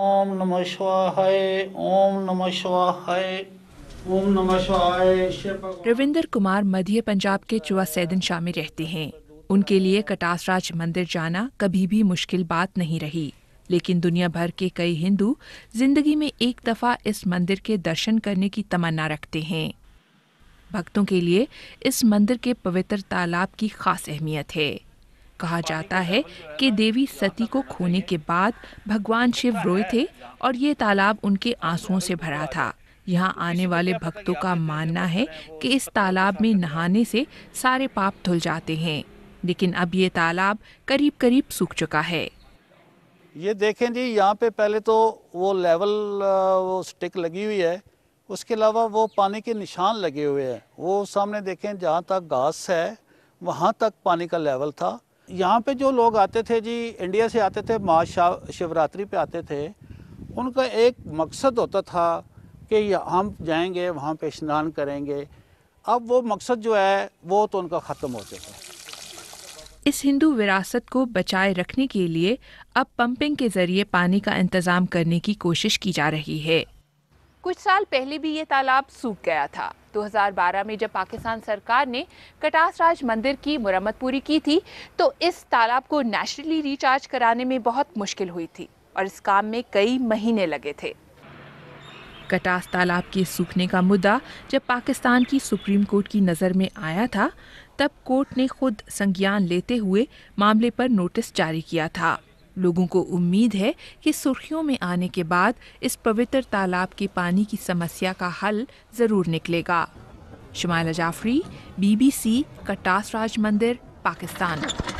ओम नमः शिवाय ओम नमः शिवाय ओम नमः शिवाय रविंदर कुमार मध्य पंजाब के चुआ सैदन शामिल रहते हैं उनके लिए कटासराज मंदिर जाना कभी भी मुश्किल बात नहीं रही लेकिन दुनिया भर के कई हिंदू जिंदगी में एक दफा इस मंदिर के दर्शन करने की तमन्ना रखते हैं भक्तों के लिए इस मंदिर के पवित्र तालाब की खास अहमियत है कहा जाता है कि देवी सती को खोने के बाद भगवान शिव रोए थे और ये तालाब उनके आंसुओं से भरा था यहाँ आने वाले भक्तों का मानना है कि इस तालाब में नहाने से सारे पाप धुल जाते हैं लेकिन अब ये तालाब करीब करीब सूख चुका है ये देखें जी यहाँ पे पहले तो वो लेवल वो स्टिक लगी हुई है उसके अलावा वो पानी के निशान लगे हुए हैं वो सामने देखें जहाँ तक घास है वहाँ तक पानी का लेवल था यहाँ पे जो लोग आते थे जी इंडिया से आते थे महाशिवरात्रि पे आते थे उनका एक मकसद होता था कि हम जाएंगे वहाँ पे स्नान करेंगे अब वो मकसद जो है वो तो उनका ख़त्म हो चुका है इस हिंदू विरासत को बचाए रखने के लिए अब पंपिंग के जरिए पानी का इंतजाम करने की कोशिश की जा रही है कुछ साल पहले भी ये तालाब सूख गया था 2012 में जब पाकिस्तान सरकार ने कटास राज मंदिर की मुरम्मत पूरी की थी तो इस तालाब को नेचुरली रिचार्ज कराने में बहुत मुश्किल हुई थी और इस काम में कई महीने लगे थे कटास तालाब के सूखने का मुद्दा जब पाकिस्तान की सुप्रीम कोर्ट की नज़र में आया था तब कोर्ट ने खुद संज्ञान लेते हुए मामले पर नोटिस जारी किया था लोगों को उम्मीद है कि सुर्खियों में आने के बाद इस पवित्र तालाब के पानी की समस्या का हल ज़रूर निकलेगा शुमाला जाफरी बीबीसी कटास राज मंदिर पाकिस्तान